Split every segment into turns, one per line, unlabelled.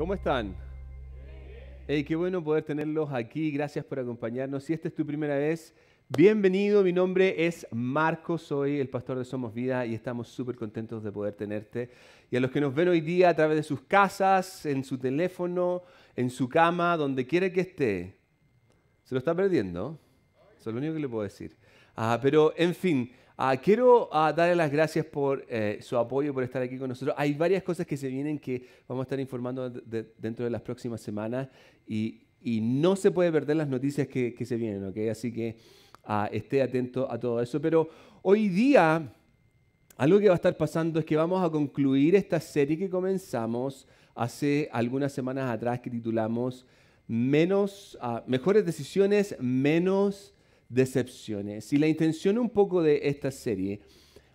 ¿Cómo están? Hey, qué bueno poder tenerlos aquí. Gracias por acompañarnos. Si esta es tu primera vez, bienvenido. Mi nombre es Marco, soy el pastor de Somos Vida y estamos súper contentos de poder tenerte. Y a los que nos ven hoy día a través de sus casas, en su teléfono, en su cama, donde quiera que esté, se lo está perdiendo. Eso es lo único que le puedo decir. Ah, pero en fin, Ah, quiero ah, darle las gracias por eh, su apoyo, por estar aquí con nosotros. Hay varias cosas que se vienen que vamos a estar informando dentro de las próximas semanas y, no se puede perder las noticias que, se vienen, ¿ok? Así que ah, esté atento a todo eso. Pero hoy día, algo que va a estar pasando es que vamos a concluir esta serie que comenzamos hace algunas semanas atrás que titulamos menos, Mejores Decisiones, Menos decepciones. Y la intención un poco de esta serie,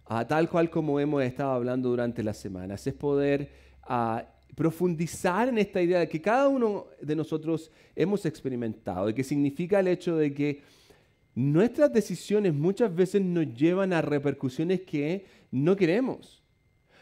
ah, tal cual como hemos estado hablando durante las semanas, es poder ah, profundizar en esta idea de que cada uno de nosotros hemos experimentado y que significa el hecho de que nuestras decisiones muchas veces nos llevan a repercusiones que no queremos.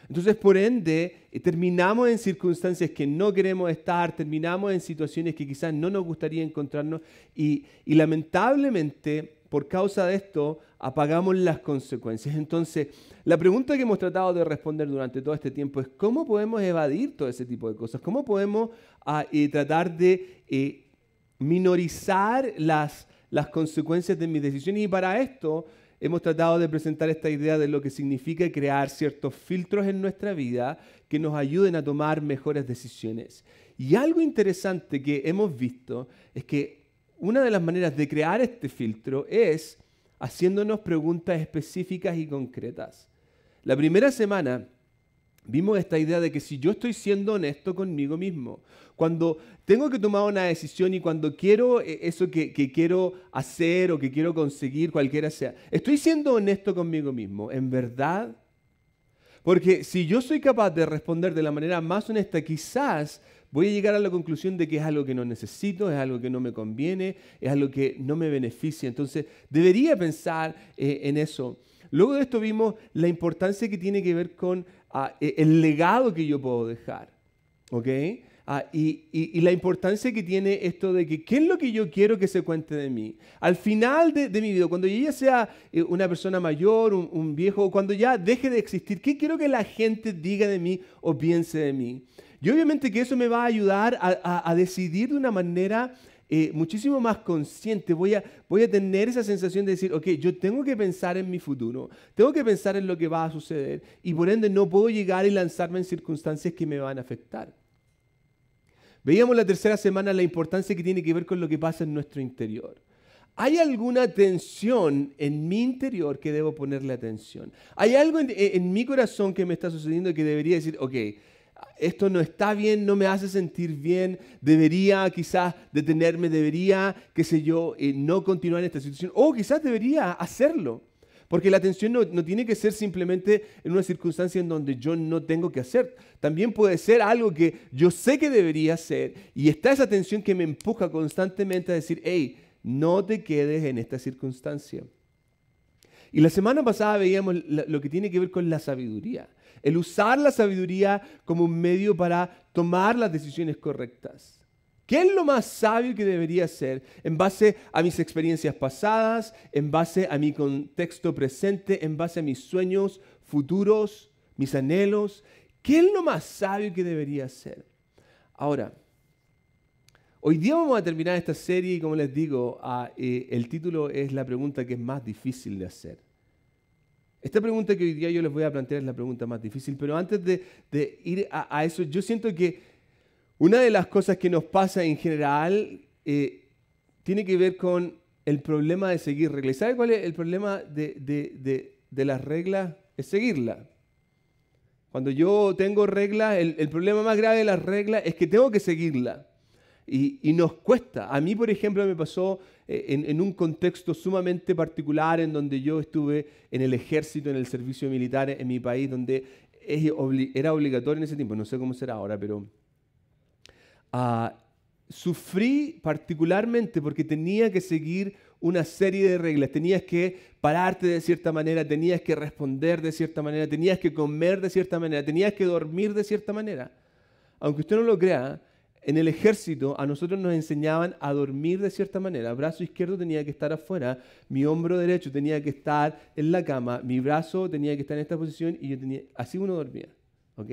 Entonces, por ende, eh, terminamos en circunstancias que no queremos estar, terminamos en situaciones que quizás no nos gustaría encontrarnos y, lamentablemente, por causa de esto, apagamos las consecuencias. Entonces, la pregunta que hemos tratado de responder durante todo este tiempo es cómo podemos evadir todo ese tipo de cosas, cómo podemos ah, eh, tratar de eh, minorizar las, las consecuencias de mis decisiones. Y para esto hemos tratado de presentar esta idea de lo que significa crear ciertos filtros en nuestra vida que nos ayuden a tomar mejores decisiones. Y algo interesante que hemos visto es que una de las maneras de crear este filtro es haciéndonos preguntas específicas y concretas. La primera semana Vimos esta idea de que si yo estoy siendo honesto conmigo mismo, cuando tengo que tomar una decisión y cuando quiero eh, eso que, quiero hacer o que quiero conseguir, cualquiera sea, estoy siendo honesto conmigo mismo, en verdad. Porque si yo soy capaz de responder de la manera más honesta, quizás voy a llegar a la conclusión de que es algo que no necesito, es algo que no me conviene, es algo que no me beneficia. Entonces, debería pensar eh, en eso. Luego de esto vimos la importancia que tiene que ver con Ah, e-, el legado que yo puedo dejar. ¿Ok? Ah, y, la importancia que tiene esto de que, ¿qué es lo que yo quiero que se cuente de mí? Al final de, mi vida, cuando yo ya sea eh, una persona mayor, un, un, viejo, cuando ya deje de existir, ¿qué quiero que la gente diga de mí o piense de mí? Y obviamente que eso me va a ayudar a decidir de una manera eh, muchísimo más consciente, voy a, voy a tener esa sensación de decir, ok, yo tengo que pensar en mi futuro, tengo que pensar en lo que va a suceder y por ende no puedo llegar y lanzarme en circunstancias que me van a afectar. Veíamos la tercera semana la importancia que tiene que ver con lo que pasa en nuestro interior. ¿Hay alguna tensión en mi interior que debo ponerle atención? ¿Hay algo en mi corazón que me está sucediendo que debería decir, ok, esto no está bien, no me hace sentir bien, debería quizás detenerme, debería, qué sé yo, eh, no continuar en esta situación, o quizás debería hacerlo. Porque la atención no, no, tiene que ser simplemente en una circunstancia en donde yo no tengo que hacer. También puede ser algo que yo sé que debería hacer y está esa atención que me empuja constantemente a decir, hey, no te quedes en esta circunstancia. Y la semana pasada veíamos lo que tiene que ver con la sabiduría el usar la sabiduría como un medio para tomar las decisiones correctas. ¿Qué es lo más sabio que debería ser en base a mis experiencias pasadas, en base a mi contexto presente, en base a mis sueños futuros, mis anhelos? ¿Qué es lo más sabio que debería ser? Ahora, hoy día vamos a terminar esta serie y como les digo, eh, el título es la pregunta que es más difícil de hacer. Esta pregunta que hoy día yo les voy a plantear es la pregunta más difícil, pero antes de, ir a, eso, yo siento que una de las cosas que nos pasa en general eh, tiene que ver con el problema de seguir reglas. ¿Sabe cuál es el problema de, las reglas? Es seguirla. Cuando yo tengo reglas, el, el, problema más grave de las reglas es que tengo que seguirla. Y, nos cuesta. A mí, por ejemplo, me pasó eh, en, un contexto sumamente particular en donde yo estuve en el ejército, en el servicio militar en mi país, donde era obligatorio en ese tiempo, no sé cómo será ahora, pero ah, sufrí particularmente porque tenía que seguir una serie de reglas, tenías que pararte de cierta manera, tenías que responder de cierta manera, tenías que comer de cierta manera, tenías que dormir de cierta manera. Aunque usted no lo crea, en el ejército a nosotros nos enseñaban a dormir de cierta manera. Brazo izquierdo tenía que estar afuera, mi hombro derecho tenía que estar en la cama, mi brazo tenía que estar en esta posición y yo tenía... Así uno dormía. ¿ok?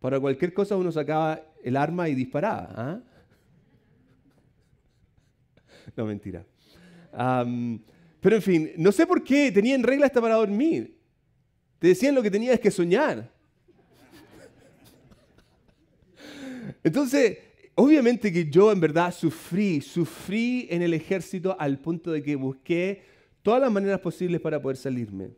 Para cualquier cosa uno sacaba el arma y disparaba. ¿ah? No, mentira. pero en fin, no sé por qué tenían reglas hasta para dormir. Te decían lo que tenías que soñar. Entonces, obviamente que yo en verdad sufrí, sufrí en el ejército al punto de que busqué todas las maneras posibles para poder salirme.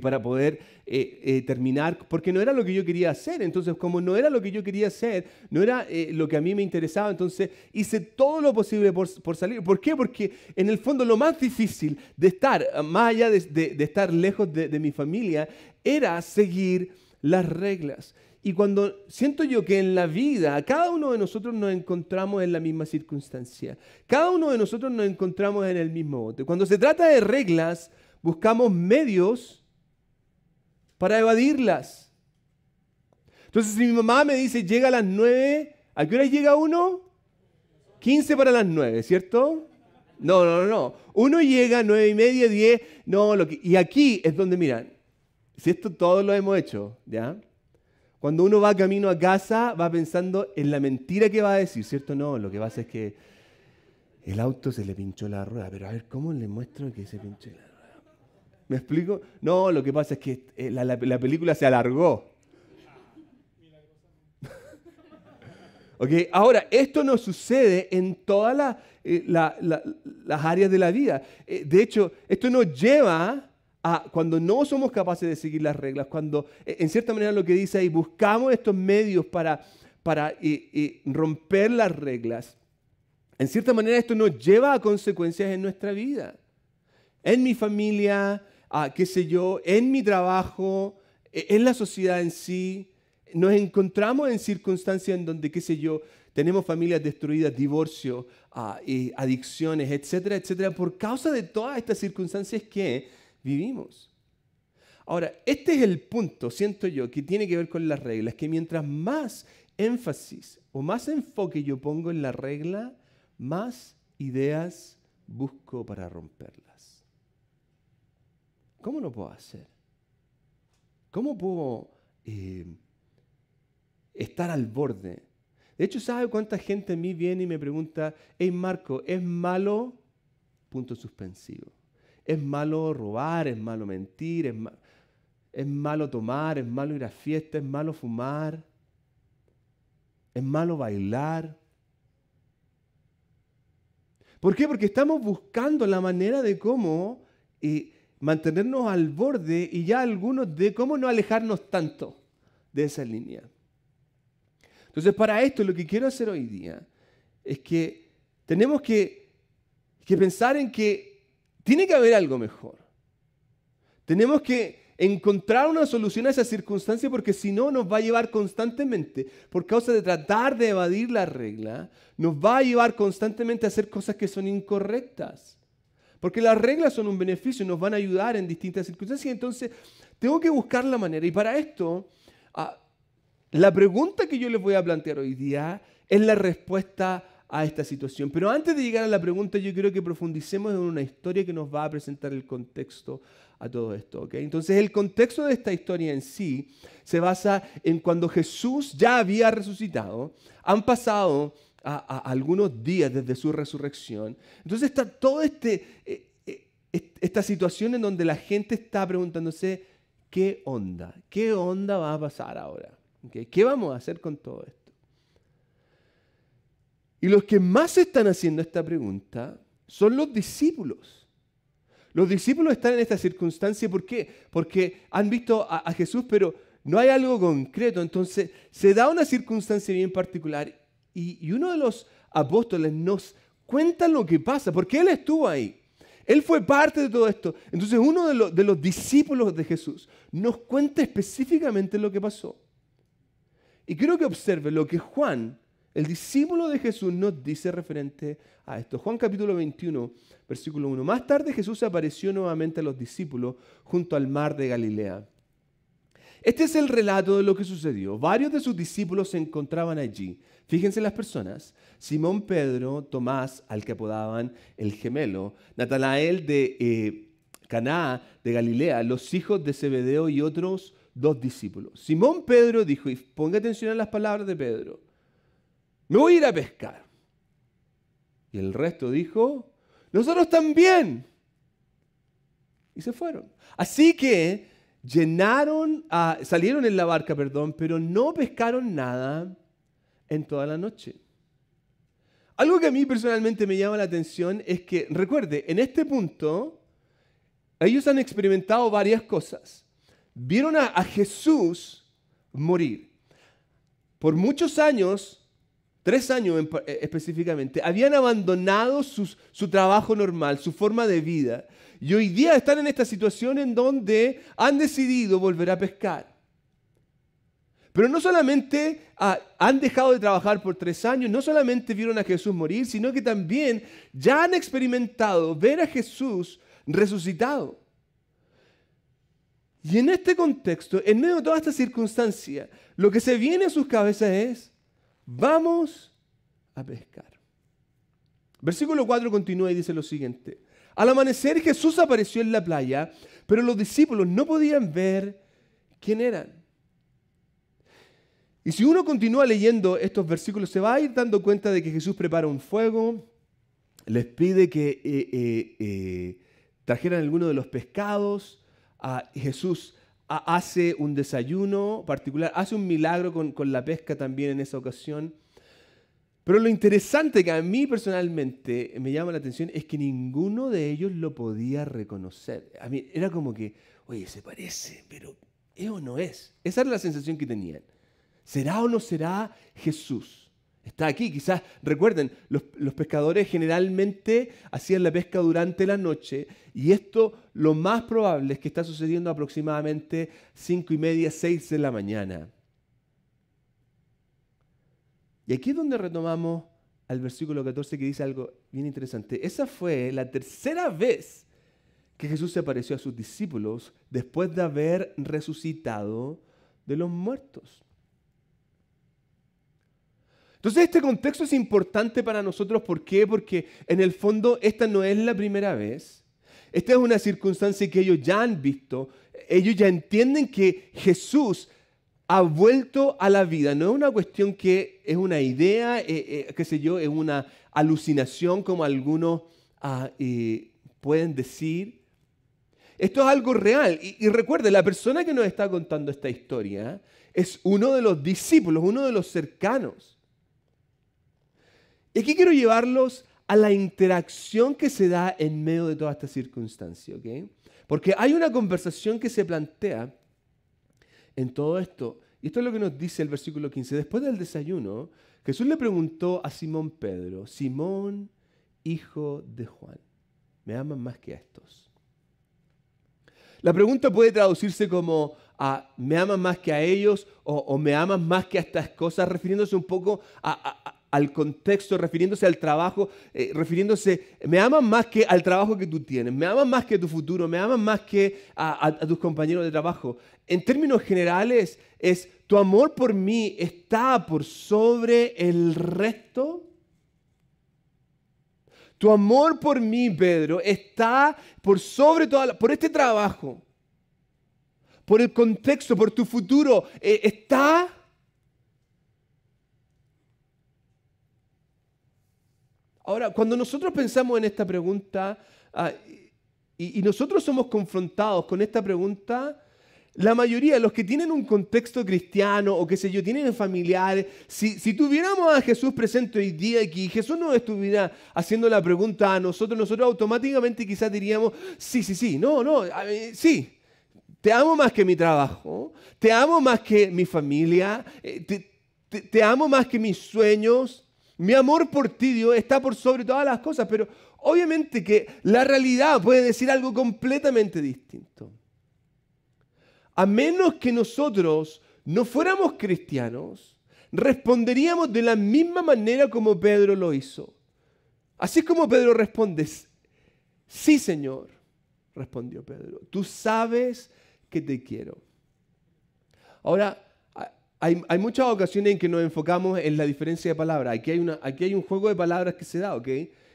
para poder eh, eh, terminar, porque no era lo que yo quería hacer. Entonces, como no era lo que yo quería hacer, no era eh, lo que a mí me interesaba, entonces hice todo lo posible por, salir. ¿Por qué? Porque en el fondo lo más difícil de estar, ah, más allá de, estar lejos de mi familia, era seguir las reglas. Y cuando siento yo que en la vida cada uno de nosotros nos encontramos en la misma circunstancia, cada uno de nosotros nos encontramos en el mismo bote. Cuando se trata de reglas, buscamos medios para evadirlas. Entonces, si mi mamá me dice llega a las 9, ¿a qué hora llega uno? 15 para las 9, ¿cierto? No, no, no. Uno llega a 9 y media, 10. No, lo y aquí es donde, miran, si esto todos lo hemos hecho, ¿ya? Cuando uno va camino a casa, va pensando en la mentira que va a decir, ¿cierto? No, lo que pasa es que el auto se le pinchó la rueda, pero a ver, ¿cómo le muestro que se pinchó la rueda? ¿Me explico? No, lo que pasa es que eh, la, película se alargó. Okay. Ahora, esto no sucede en todas las eh, áreas de la vida. Eh, de hecho, esto nos lleva cuando no somos capaces de seguir las reglas, cuando e, en cierta manera lo que dice ahí, buscamos estos medios para, para eh, eh, romper las reglas, en cierta manera esto nos lleva a consecuencias en nuestra vida, en mi familia, qué sé yo, en mi trabajo, e, en la sociedad en sí. Nos encontramos en circunstancias en donde, qué sé yo, tenemos familias destruidas, divorcio, y adicciones, etcétera, etcétera, por causa de todas estas circunstancias que vivimos. Ahora, este es el punto, siento yo, que tiene que ver con las reglas, que mientras más énfasis o más enfoque yo pongo en la regla, más ideas busco para romperlas. ¿Cómo lo puedo hacer? ¿Cómo puedo eh, estar al borde? De hecho, ¿sabe cuánta gente a mí viene y me pregunta, hey Marco, ¿es malo? Punto suspensivo es malo robar, es malo mentir, es, malo tomar, es malo ir a fiestas, es malo fumar, es malo bailar. ¿Por qué? Porque estamos buscando la manera de cómo eh, mantenernos al borde y ya algunos de cómo no alejarnos tanto de esa línea. Entonces, para esto lo que quiero hacer hoy día es que tenemos que pensar en que tiene que haber algo mejor. Tenemos que encontrar una solución a esa circunstancia porque si no nos va a llevar constantemente, por causa de tratar de evadir la regla, nos va a llevar constantemente a hacer cosas que son incorrectas. Porque las reglas son un beneficio, nos van a ayudar en distintas circunstancias. Entonces, tengo que buscar la manera. Y para esto, ah, la pregunta que yo les voy a plantear hoy día es la respuesta a esta situación. Pero antes de llegar a la pregunta, yo creo que profundicemos en una historia que nos va a presentar el contexto a todo esto. ¿okay? Entonces el contexto de esta historia en sí se basa en cuando Jesús ya había resucitado, han pasado algunos días desde su resurrección. Entonces está toda este, eh, eh, esta situación en donde la gente está preguntándose, ¿qué onda? ¿Qué onda va a pasar ahora? ¿Qué vamos a hacer con todo esto? Y los que más están haciendo esta pregunta son los discípulos. Los discípulos están en esta circunstancia, ¿por qué? Porque han visto a, Jesús, pero no hay algo concreto. Entonces se da una circunstancia bien particular y, uno de los apóstoles nos cuenta lo que pasa, porque él estuvo ahí. Él fue parte de todo esto. Entonces uno de, los, de los discípulos de Jesús nos cuenta específicamente lo que pasó. Y quiero que observe lo que Juan el discípulo de Jesús nos dice referente a esto. Juan capítulo 21, versículo 1. Más tarde Jesús apareció nuevamente a los discípulos junto al mar de Galilea. Este es el relato de lo que sucedió. Varios de sus discípulos se encontraban allí. Fíjense las personas. Simón Pedro, Tomás, al que apodaban el gemelo, Natanael de eh, Caná de Galilea, los hijos de Zebedeo y otros dos discípulos. Simón Pedro dijo, y ponga atención a las palabras de Pedro, me voy a ir a pescar. Y el resto dijo, nosotros también. Y se fueron. Así que llenaron, salieron en la barca, perdón, pero no pescaron nada en toda la noche. Algo que a mí personalmente me llama la atención es que, recuerde, en este punto, ellos han experimentado varias cosas. Vieron a Jesús morir. Por muchos años tres años eh, específicamente, habían abandonado su trabajo normal, su forma de vida, y hoy día están en esta situación en donde han decidido volver a pescar. Pero no solamente ah, han dejado de trabajar por tres años, no solamente vieron a Jesús morir, sino que también ya han experimentado ver a Jesús resucitado. Y en este contexto, en medio de toda esta circunstancia, lo que se viene a sus cabezas es, vamos a pescar. Versículo 4 continúa y dice lo siguiente. Al amanecer Jesús apareció en la playa, pero los discípulos no podían ver quién eran. Y si uno continúa leyendo estos versículos, se va a ir dando cuenta de que Jesús prepara un fuego, les pide que eh, eh, eh, trajeran alguno de los pescados, a Jesús hace un desayuno particular, hace un milagro con, la pesca también en esa ocasión. Pero lo interesante que a mí personalmente me llama la atención es que ninguno de ellos lo podía reconocer. A mí era como que, oye, se parece, pero ¿es o no es? Esa era la sensación que tenían. ¿Será o no será Jesús? Está aquí, quizás recuerden, los, pescadores generalmente hacían la pesca durante la noche y esto lo más probable es que está sucediendo aproximadamente cinco y media, seis de la mañana. Y aquí es donde retomamos al versículo 14 que dice algo bien interesante. Esa fue la tercera vez que Jesús se apareció a sus discípulos después de haber resucitado de los muertos. Entonces este contexto es importante para nosotros. ¿Por qué? Porque en el fondo esta no es la primera vez. Esta es una circunstancia que ellos ya han visto. Ellos ya entienden que Jesús ha vuelto a la vida. No es una cuestión que es una idea, eh, eh, qué sé yo, es una alucinación como algunos ah, eh, pueden decir. Esto es algo real. Y, y, recuerde, la persona que nos está contando esta historia es uno de los discípulos, uno de los cercanos. Y aquí quiero llevarlos a la interacción que se da en medio de toda esta circunstancia, ¿ok? Porque hay una conversación que se plantea en todo esto. Y esto es lo que nos dice el versículo 15. Después del desayuno, Jesús le preguntó a Simón Pedro, Simón, hijo de Juan, ¿me aman más que a estos? La pregunta puede traducirse como, a, ah, ¿me amas más que a ellos? O, ¿me amas más que a estas cosas? Refiriéndose un poco a, al contexto, refiriéndose al trabajo, eh, refiriéndose, me amas más que al trabajo que tú tienes, me amas más que tu futuro, me amas más que a, tus compañeros de trabajo. En términos generales, es tu amor por mí está por sobre el resto. Tu amor por mí, Pedro, está por sobre todo, por este trabajo, por el contexto, por tu futuro, eh, está Ahora, cuando nosotros pensamos en esta pregunta ah, y, nosotros somos confrontados con esta pregunta, la mayoría de los que tienen un contexto cristiano o que sé yo, tienen familiares, si, tuviéramos a Jesús presente hoy día aquí, Jesús nos estuviera haciendo la pregunta a nosotros, nosotros automáticamente quizás diríamos, sí, sí, sí, no, no, sí. Te amo más que mi trabajo, te amo más que mi familia, eh, te amo más que mis sueños, mi amor por ti, Dios, está por sobre todas las cosas, pero obviamente que la realidad puede decir algo completamente distinto. A menos que nosotros no fuéramos cristianos, responderíamos de la misma manera como Pedro lo hizo. Así es como Pedro responde, sí Señor, respondió Pedro, tú sabes que te quiero. Ahora, hay, muchas ocasiones en que nos enfocamos en la diferencia de palabras. Aquí hay, una, aquí hay un juego de palabras que se da, ¿ok?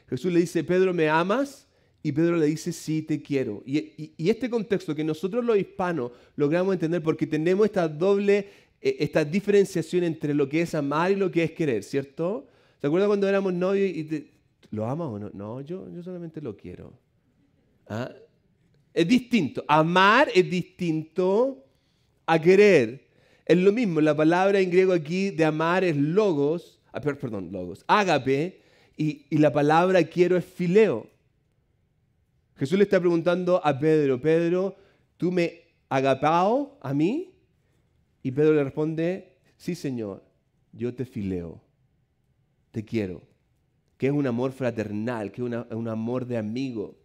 Jesús le dice, Pedro, ¿me amas? Y Pedro le dice, sí, te quiero. Y, este contexto que nosotros los hispanos logramos entender porque tenemos esta doble, e, esta diferenciación entre lo que es amar y lo que es querer, ¿cierto? ¿Se acuerdan cuando éramos novios y te, ¿lo amas o no? No, yo, yo solamente lo quiero. ¿Ah? Es distinto. Amar es distinto a querer. Es lo mismo, la palabra en griego aquí de amar es logos, ah, perdón, logos, ágape, y, la palabra quiero es fileo. Jesús le está preguntando a Pedro, Pedro, ¿tú me agapao a mí? Y Pedro le responde, sí Señor, yo te fileo, te quiero. Que es un amor fraternal, que es un amor de amigo.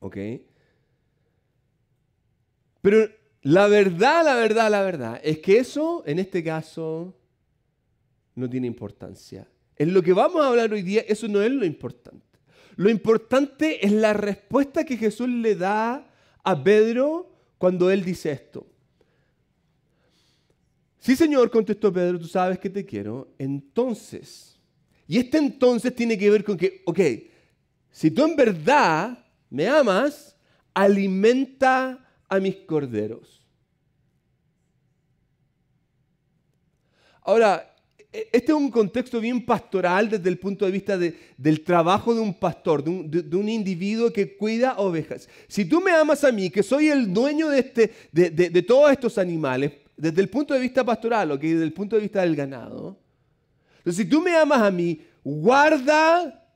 ¿Ok? Pero la verdad, la verdad, la verdad es que eso, en este caso, no tiene importancia. En lo que vamos a hablar hoy día, eso no es lo importante. Lo importante es la respuesta que Jesús le da a Pedro cuando él dice esto. Sí, Señor, contestó Pedro, tú sabes que te quiero. Entonces, y este entonces tiene que ver con que, ok, si tú en verdad me amas, alimenta a mis corderos. Ahora, e, este es un contexto bien pastoral desde el punto de vista del trabajo de un pastor, de un, individuo que cuida ovejas. Si tú me amas a mí, que soy el dueño de, este, todos estos animales, desde el punto de vista pastoral, o desde el punto de vista del ganado, entonces si tú me amas a mí, guarda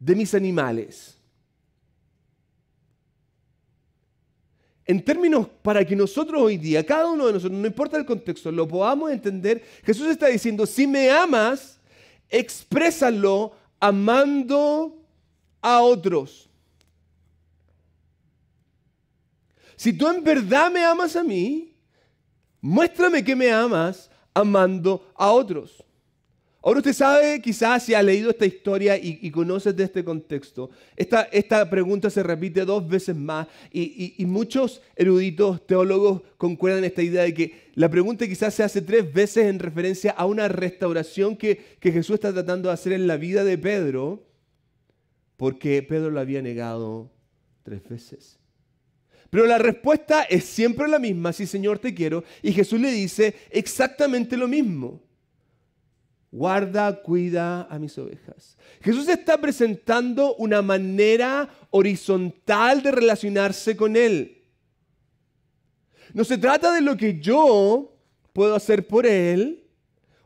de mis animales. En términos para que nosotros hoy día, cada uno de nosotros, no importa el contexto, lo podamos entender, Jesús está diciendo, si me amas, exprésalo amando a otros. Si tú en verdad me amas a mí, muéstrame que me amas amando a otros. Ahora usted sabe, quizás si ha leído esta historia y, y conoces de este contexto, esta, pregunta se repite dos veces más y, muchos eruditos, teólogos concuerdan esta idea de que la pregunta quizás se hace tres veces en referencia a una restauración que, Jesús está tratando de hacer en la vida de Pedro, porque Pedro lo había negado tres veces. Pero la respuesta es siempre la misma, sí Señor te quiero, y Jesús le dice exactamente lo mismo guarda, cuida a mis ovejas. Jesús está presentando una manera horizontal de relacionarse con Él. No se trata de lo que yo puedo hacer por Él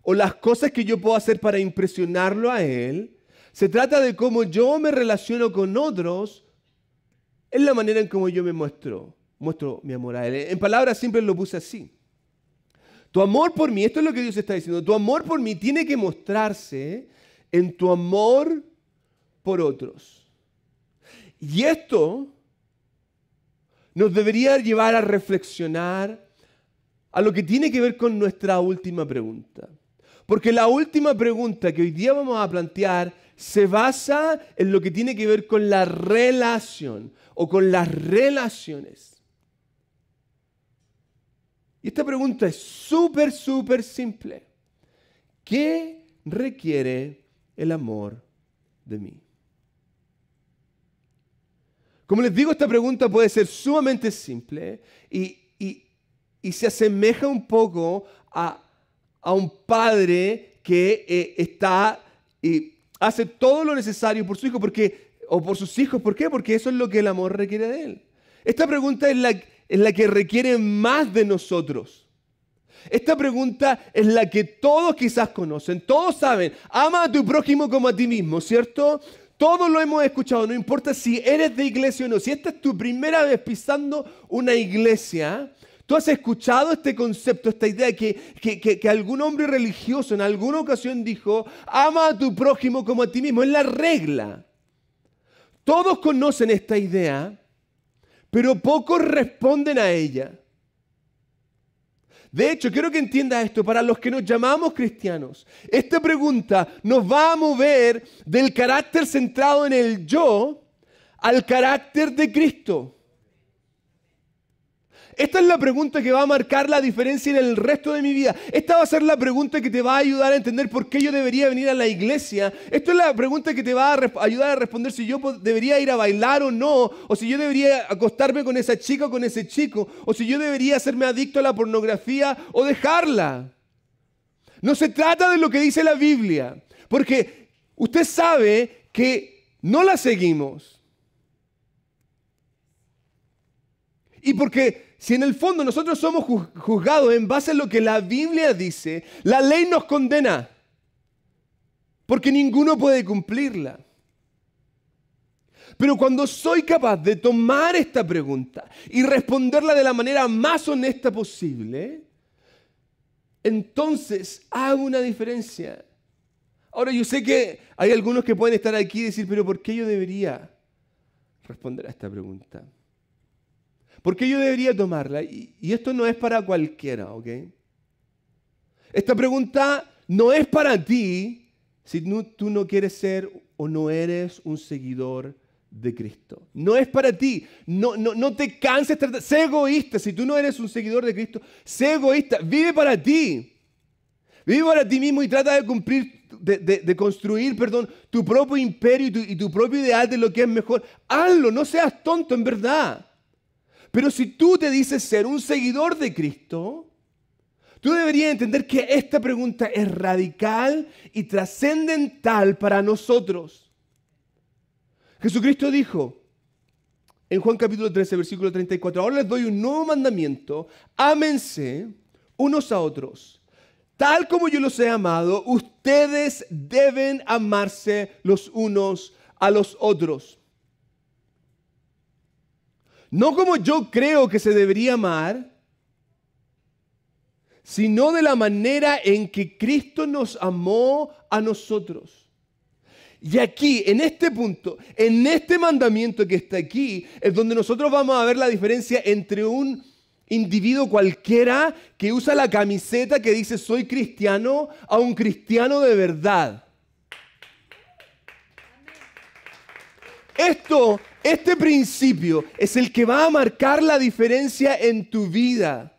o las cosas que yo puedo hacer para impresionarlo a Él. Se trata de cómo yo me relaciono con otros. Es la manera en cómo yo me muestro, muestro mi amor a Él. En palabras simples lo puse así. Tu amor por mí, esto es lo que Dios está diciendo, tu amor por mí tiene que mostrarse en tu amor por otros. Y esto nos debería llevar a reflexionar a lo que tiene que ver con nuestra última pregunta. Porque la última pregunta que hoy día vamos a plantear se basa en lo que tiene que ver con la relación o con las relaciones. Y esta pregunta es súper, súper simple. ¿Qué requiere el amor de mí? Como les digo, esta pregunta puede ser sumamente simple y, se asemeja un poco a, un padre que eh, está y hace todo lo necesario por su hijo porque, o por sus hijos. ¿Por qué? Porque eso es lo que el amor requiere de él. Esta pregunta es la, es la que requiere más de nosotros. Esta pregunta es la que todos quizás conocen, todos saben, ama a tu prójimo como a ti mismo, ¿cierto? Todos lo hemos escuchado, no importa si eres de iglesia o no, si esta es tu primera vez pisando una iglesia, tú has escuchado este concepto, esta idea que, que algún hombre religioso en alguna ocasión dijo, ama a tu prójimo como a ti mismo, es la regla. Todos conocen esta idea, pero pocos responden a ella. De hecho, quiero que entienda esto, para los que nos llamamos cristianos, esta pregunta nos va a mover del carácter centrado en el yo al carácter de Cristo. Esta es la pregunta que va a marcar la diferencia en el resto de mi vida. Esta va a ser la pregunta que te va a ayudar a entender por qué yo debería venir a la iglesia. Esta es la pregunta que te va a ayudar a responder si yo debería ir a bailar o no, o si yo debería acostarme con esa chica o con ese chico, o si yo debería hacerme adicto a la pornografía o dejarla. No se trata de lo que dice la Biblia, porque usted sabe que no la seguimos. Y porque si en el fondo nosotros somos juzgados en base a lo que la Biblia dice, la ley nos condena, porque ninguno puede cumplirla. Pero cuando soy capaz de tomar esta pregunta y responderla de la manera más honesta posible, entonces hago una diferencia. Ahora yo sé que hay algunos que pueden estar aquí y decir, pero ¿por qué yo debería responder a esta pregunta? ¿Por qué yo debería tomarla? Y, esto no es para cualquiera, ¿ok? Esta pregunta no es para ti si tú no quieres ser o no eres un seguidor de Cristo. No es para ti. No, no, te canses. Sé egoísta. Si tú no eres un seguidor de Cristo, sé egoísta. Vive para ti. Vive para ti mismo y trata de cumplir, de, construir, perdón, tu propio imperio y tu, propio ideal de lo que es mejor. Hazlo, no seas tonto, en verdad. Pero si tú te dices ser un seguidor de Cristo, tú deberías entender que esta pregunta es radical y trascendental para nosotros. Jesucristo dijo en Juan capítulo 13, versículo 34, ahora les doy un nuevo mandamiento, ámense unos a otros. Tal como yo los he amado, ustedes deben amarse los unos a los otros. No como yo creo que se debería amar, sino de la manera en que Cristo nos amó a nosotros. Y aquí, en este punto, en este mandamiento que está aquí, es donde nosotros vamos a ver la diferencia entre un individuo cualquiera que usa la camiseta que dice soy cristiano a un cristiano de verdad. Esto, este principio es el que va a marcar la diferencia en tu vida.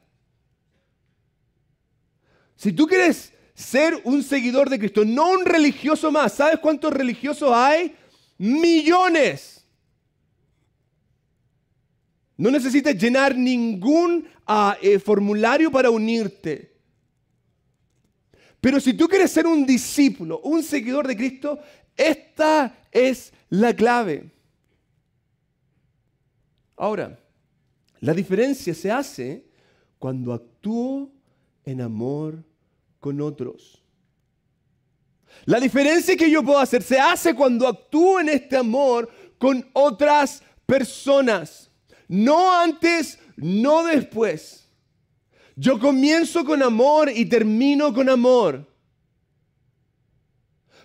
Si tú quieres ser un seguidor de Cristo, no un religioso más, ¿sabes cuántos religiosos hay? Millones. No necesitas llenar ningún ah, eh, formulario para unirte. Pero si tú quieres ser un discípulo, un seguidor de Cristo, esta es la clave. Ahora, la diferencia se hace cuando actúo en amor con otros. La diferencia que yo puedo hacer se hace cuando actúo en este amor con otras personas. No antes, no después. Yo comienzo con amor y termino con amor.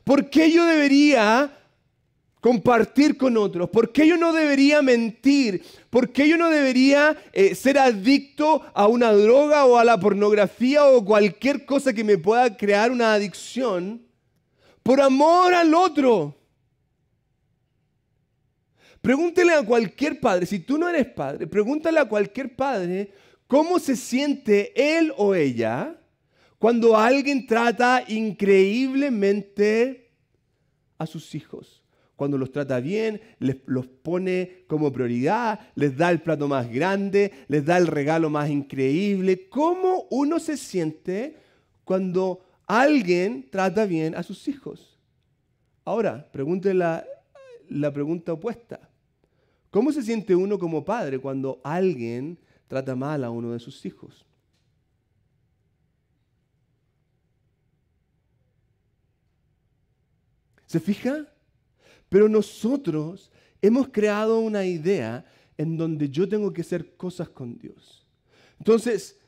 ¿Por qué yo debería compartir con otros? ¿Por qué yo no debería mentir? ¿Por qué yo no debería eh, ser adicto a una droga o a la pornografía o cualquier cosa que me pueda crear una adicción? Por amor al otro. Pregúntele a cualquier padre, si tú no eres padre, pregúntale a cualquier padre cómo se siente él o ella cuando alguien trata increíblemente a sus hijos. Cuando los trata bien, les, los pone como prioridad, les da el plato más grande, les da el regalo más increíble. ¿Cómo uno se siente cuando alguien trata bien a sus hijos? Ahora, pregúntele la, la pregunta opuesta. ¿Cómo se siente uno como padre cuando alguien trata mal a uno de sus hijos? ¿Se fija? Pero nosotros hemos creado una idea en donde yo tengo que hacer cosas con Dios. Entonces,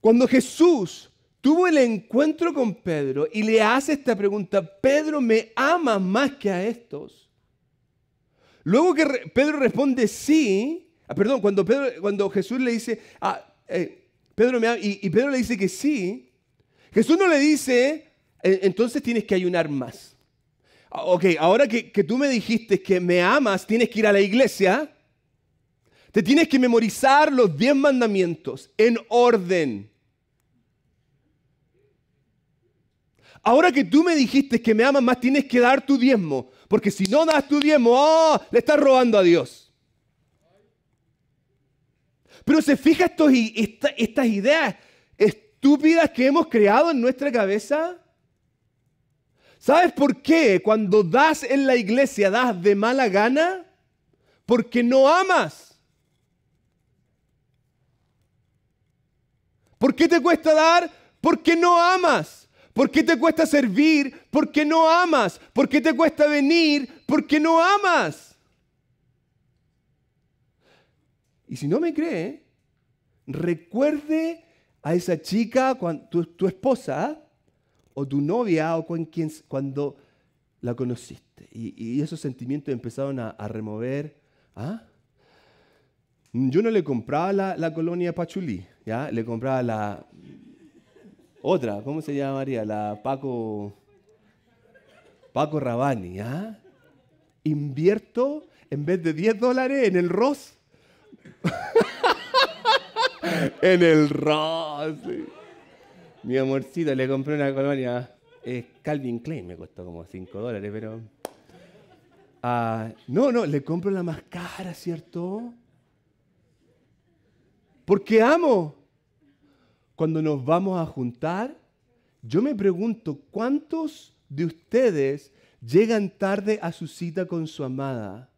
cuando Jesús tuvo el encuentro con Pedro y le hace esta pregunta, Pedro me ama más que a estos. Luego que Pedro responde sí, ah, perdón, cuando, Pedro, cuando Jesús le dice, ah, eh, Pedro me y, y Pedro le dice que sí, Jesús no le dice, eh, entonces tienes que ayunar más. Ah, ok, ahora que, tú me dijiste que me amas, tienes que ir a la iglesia, te tienes que memorizar los diez mandamientos en orden. Ahora que tú me dijiste que me amas más, tienes que dar tu diezmo. Porque si no das tu diezmo, ¡ah! le estás robando a Dios. Pero se fija estos, estas ideas estúpidas que hemos creado en nuestra cabeza. ¿Sabes por qué cuando das en la iglesia das de mala gana? Porque no amas. ¿Por qué te cuesta dar? Porque no amas. ¿Por qué te cuesta servir? Porque no amas. ¿Por qué te cuesta venir? Porque no amas. Y si no me cree, recuerde a esa chica, tu, tu esposa, o tu novia o con quien, cuando la conociste. Y, esos sentimientos empezaron a, remover. ¿ah? Yo no le compraba la, colonia Pachulí, ¿ya? le compraba la otra, ¿cómo se llamaría? La Paco, Paco Rabani. Invierto en vez de 10 dólares en el Ross. en el Ross. Mi amorcito, le compré una colonia. Calvin Klein me costó como 5 dólares, pero. Ah, no, no, le compro la más ¿cierto? Porque amo. Cuando nos vamos a juntar, yo me pregunto, ¿cuántos de ustedes llegan tarde a su cita con su amada?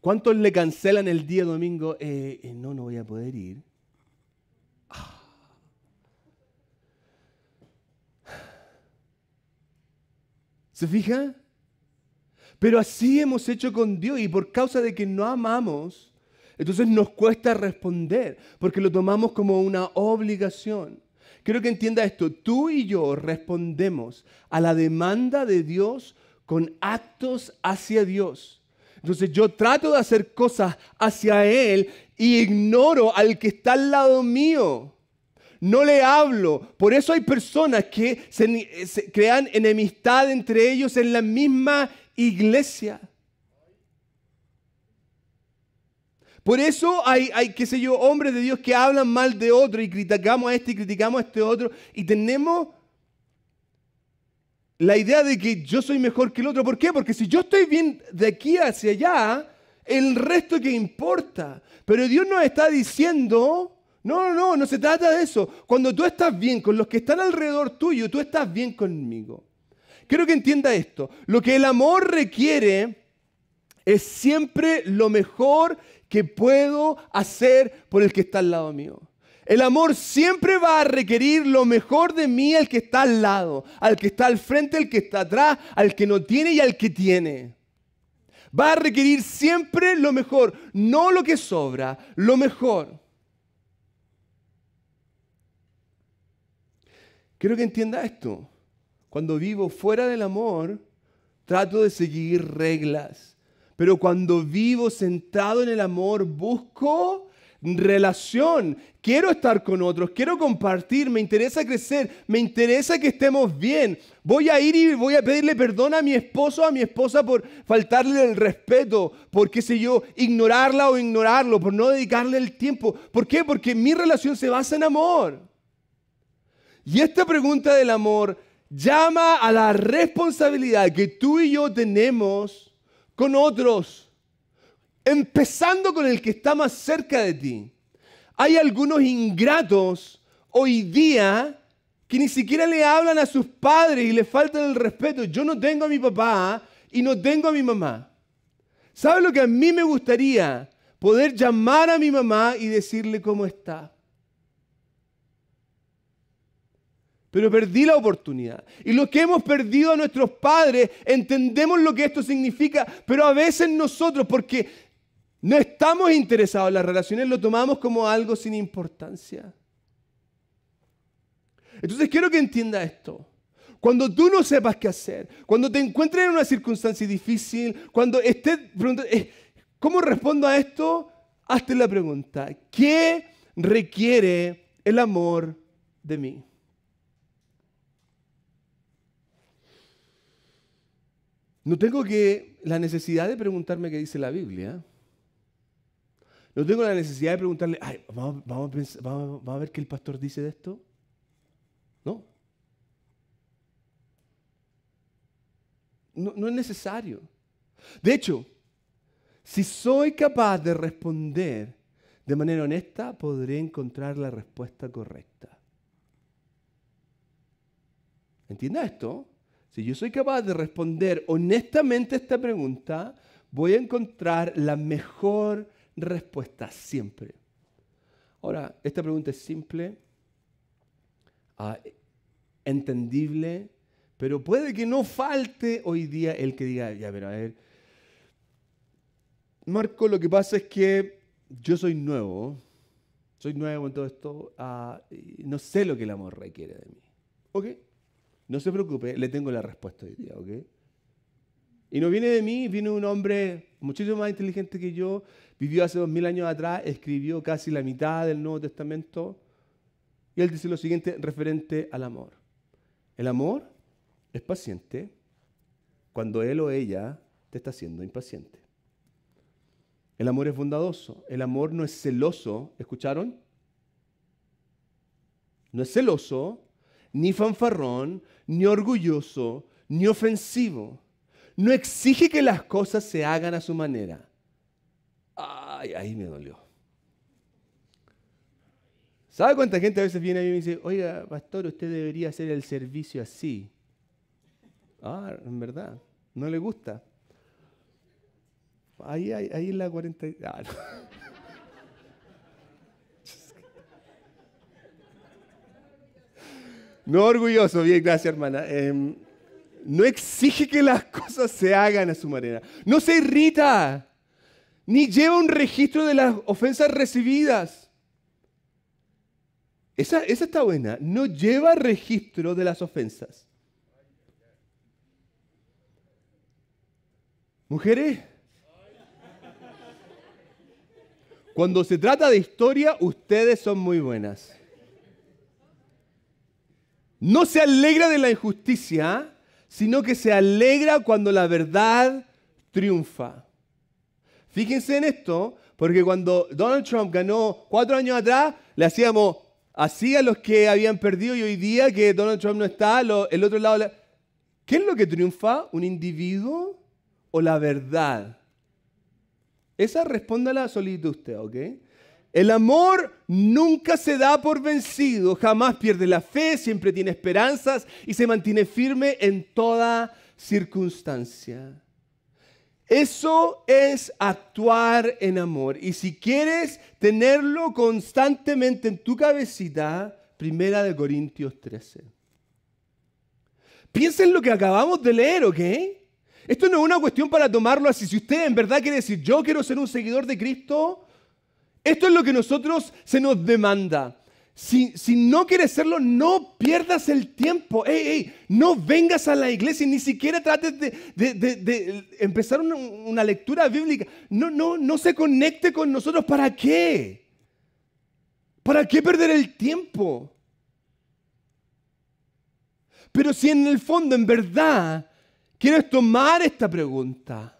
¿Cuántos le cancelan el día domingo? Eh, eh, no, no voy a poder ir. Ah. ¿Se fija? Pero así hemos hecho con Dios y por causa de que no amamos, entonces nos cuesta responder porque lo tomamos como una obligación. Quiero que entienda esto, tú y yo respondemos a la demanda de Dios con actos hacia Dios. Entonces yo trato de hacer cosas hacia Él y ignoro al que está al lado mío. No le hablo. Por eso hay personas que eh, se, crean enemistad entre ellos en la misma iglesia. Por eso hay, hay, qué sé yo, hombres de Dios que hablan mal de otro y criticamos a este y criticamos a este otro. Y tenemos la idea de que yo soy mejor que el otro. ¿Por qué? Porque si yo estoy bien de aquí hacia allá, el resto que importa. Pero Dios nos está diciendo, no, no, no, no se trata de eso. Cuando tú estás bien con los que están alrededor tuyo, tú estás bien conmigo. Quiero que entienda esto. Lo que el amor requiere es siempre lo mejor que puedo hacer por el que está al lado mío. El amor siempre va a requerir lo mejor de mí al que está al lado, al que está al frente, al que está atrás, al que no tiene y al que tiene. Va a requerir siempre lo mejor, no lo que sobra, lo mejor. Quiero que entienda esto. Cuando vivo fuera del amor, trato de seguir reglas. Pero cuando vivo centrado en el amor, busco relación. Quiero estar con otros, quiero compartir, me interesa crecer, me interesa que estemos bien. Voy a ir y voy a pedirle perdón a mi esposo, a mi esposa por faltarle el respeto, por qué sé yo, ignorarla o ignorarlo, por no dedicarle el tiempo. ¿Por qué? Porque mi relación se basa en amor. Y esta pregunta del amor llama a la responsabilidad que tú y yo tenemos con otros empezando con el que está más cerca de ti. Hay algunos ingratos hoy día que ni siquiera le hablan a sus padres y le faltan el respeto. Yo no tengo a mi papá y no tengo a mi mamá. ¿Sabe lo que a mí me gustaría? Poder llamar a mi mamá y decirle cómo está. Pero perdí la oportunidad. Y lo que hemos perdido a nuestros padres, entendemos lo que esto significa, pero a veces nosotros, porque no estamos interesados en las relaciones, lo tomamos como algo sin importancia. Entonces quiero que entienda esto. Cuando tú no sepas qué hacer, cuando te encuentres en una circunstancia difícil, cuando estés preguntando, eh, ¿cómo respondo a esto? Hazte la pregunta, ¿qué requiere el amor de mí? No tengo que la necesidad de preguntarme qué dice la Biblia. No tengo la necesidad de preguntarle, ¿vamos, a ver qué el pastor dice de esto. No. no. es necesario. De hecho, si soy capaz de responder de manera honesta, podré encontrar la respuesta correcta. ¿Entienda esto? Si yo soy capaz de responder honestamente esta pregunta, voy a encontrar la mejor respuesta siempre. Ahora, esta pregunta es simple, ah, entendible, pero puede que no falte hoy día el que diga, ya, pero a ver, Marco, lo que pasa es que yo soy nuevo, soy nuevo en todo esto, ah, no sé lo que el amor requiere de mí. ¿Ok? No se preocupe, le tengo la respuesta hoy día, ¿ok? Y no viene de mí, viene un hombre muchísimo más inteligente que yo, vivió hace dos mil años atrás, escribió casi la mitad del Nuevo Testamento. Y él dice lo siguiente referente al amor. El amor es paciente cuando él o ella te está haciendo impaciente. El amor es bondadoso. El amor no es celoso. ¿Escucharon? No es celoso, ni fanfarrón, ni orgulloso, ni ofensivo no exige que las cosas se hagan a su manera. Ay, ahí me dolió. ¿Sabe cuánta gente a veces viene a mí y me dice, oiga, pastor, usted debería hacer el servicio así? Ah, en verdad, no le gusta. Ahí, ahí, la 40... Ah, no. orgulloso, bien, gracias hermana. Em, no exige que las cosas se hagan a su manera. No se irrita, ni lleva un registro de las ofensas recibidas. Esa, está buena. No lleva registro de las ofensas. Mujeres, cuando se trata de historia, ustedes son muy buenas. No se alegra de la injusticia, sino que se alegra cuando la verdad triunfa. Fíjense en esto, porque cuando Donald Trump ganó cuatro años atrás, le hacíamos así a los que habían perdido y hoy día que Donald Trump no está, el otro lado... ¿Qué es lo que triunfa? ¿Un individuo o la verdad? Esa respóndala de usted, ¿ok? El amor nunca se da por vencido, jamás pierde la fe, siempre tiene esperanzas y se mantiene firme en toda circunstancia. Eso es actuar en amor. Y si quieres tenerlo constantemente en tu cabecita, primera de Corintios 13. en lo que acabamos de leer, ¿ok? Esto no es una cuestión para tomarlo así. Si usted en verdad quiere decir, yo quiero ser un seguidor de Cristo, esto es lo que nosotros se nos demanda. Si, si no quieres serlo, no pierdas el tiempo. no vengas a la iglesia, ni siquiera trates de, empezar una, lectura bíblica. No, no, no se conecte con nosotros. ¿Para qué? ¿Para qué perder el tiempo? Pero si en el fondo, en verdad, quieres tomar esta pregunta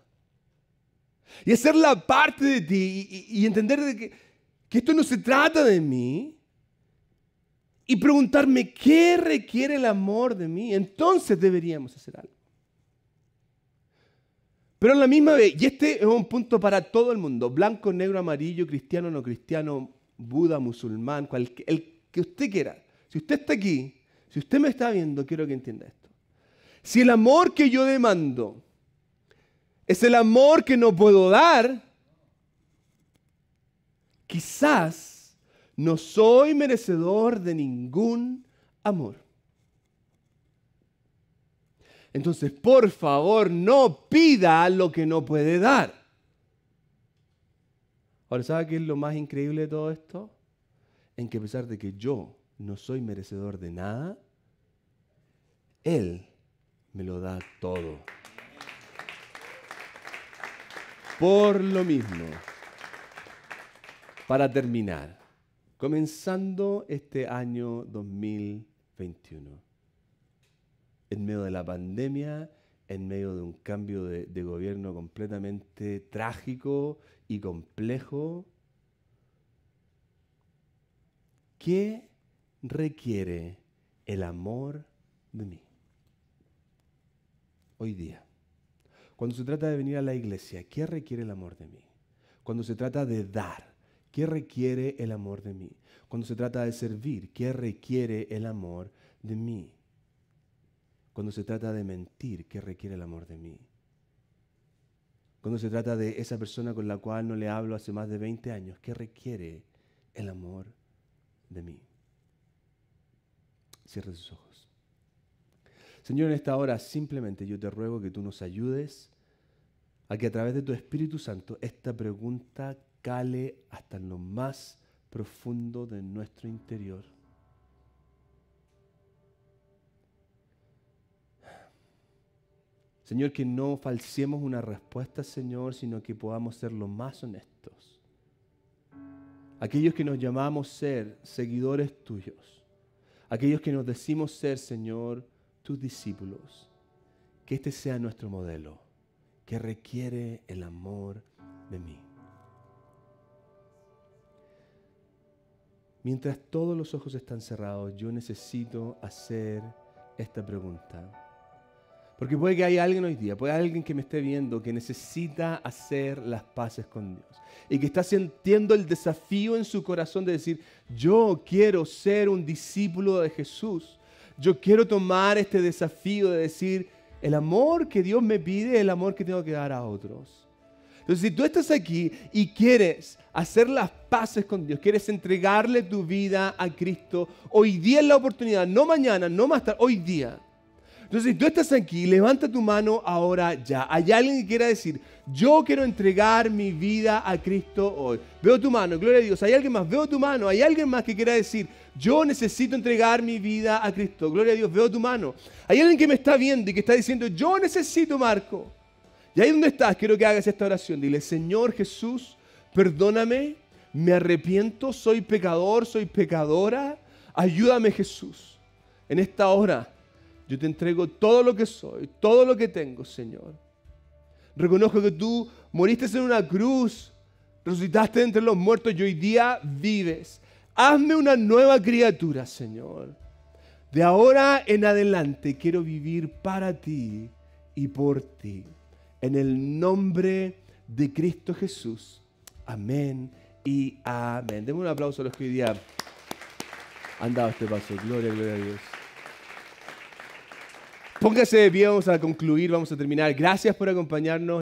y hacer la parte de ti y, entender de que, esto no se trata de mí y preguntarme qué requiere el amor de mí, entonces deberíamos hacer algo. Pero en la misma vez, y este es un punto para todo el mundo, blanco, negro, amarillo, cristiano, no cristiano, buda, musulmán, el que usted quiera. Si usted está aquí, si usted me está viendo, quiero que entienda esto. Si el amor que yo demando es el amor que no puedo dar, quizás no soy merecedor de ningún amor. Entonces, por favor, no pida lo que no puede dar. Ahora, ¿sabe qué es lo más increíble de todo esto? En que a pesar de que yo no soy merecedor de nada, Él me lo da todo. Por lo mismo, para terminar, comenzando este año 2021, en medio de la pandemia, en medio de un cambio de, gobierno completamente trágico y complejo, ¿qué requiere el amor de mí hoy día? Cuando se trata de venir a la iglesia, ¿qué requiere el amor de mí? Cuando se trata de dar, ¿qué requiere el amor de mí? Cuando se trata de servir, ¿qué requiere el amor de mí? Cuando se trata de mentir, ¿qué requiere el amor de mí? Cuando se trata de esa persona con la cual no le hablo hace más de 20 años, ¿qué requiere el amor de mí? Cierre sus ojos. Señor, en esta hora simplemente yo te ruego que tú nos ayudes a que a través de tu Espíritu Santo esta pregunta cale hasta lo más profundo de nuestro interior. Señor, que no falseemos una respuesta, Señor, sino que podamos ser lo más honestos. Aquellos que nos llamamos ser seguidores tuyos, aquellos que nos decimos ser, Señor, tus discípulos. Que este sea nuestro modelo, que requiere el amor de mí. Mientras todos los ojos están cerrados, yo necesito hacer esta pregunta. Porque puede que haya alguien hoy día, puede alguien que me esté viendo que necesita hacer las paces con Dios y que está sintiendo el desafío en su corazón de decir, yo quiero ser un discípulo de Jesús. Yo quiero tomar este desafío de decir, el amor que Dios me pide es el amor que tengo que dar a otros. Entonces, si tú estás aquí y quieres hacer las paces con Dios, quieres entregarle tu vida a Cristo, hoy día es la oportunidad, no mañana, no más tarde, hoy día. Entonces, si tú estás aquí, levanta tu mano ahora ya. Hay alguien que quiera decir, yo quiero entregar mi vida a Cristo hoy. Veo tu mano, gloria a Dios. Hay alguien más, veo tu mano. Hay alguien más que quiera decir, yo necesito entregar mi vida a Cristo. Gloria a Dios, veo tu mano. Hay alguien que me está viendo y que está diciendo, yo necesito, Marco. Y ahí donde estás, quiero que hagas esta oración. Dile, Señor Jesús, perdóname, me arrepiento, soy pecador, soy pecadora. Ayúdame Jesús en esta hora yo te entrego todo lo que soy, todo lo que tengo, Señor. Reconozco que tú moriste en una cruz, resucitaste entre los muertos y hoy día vives. Hazme una nueva criatura, Señor. De ahora en adelante quiero vivir para ti y por ti. En el nombre de Cristo Jesús. Amén y amén. Demos un aplauso a los que hoy día han dado este paso. Gloria, gloria a Dios. Póngase bien, vamos a concluir, vamos a terminar. Gracias por acompañarnos.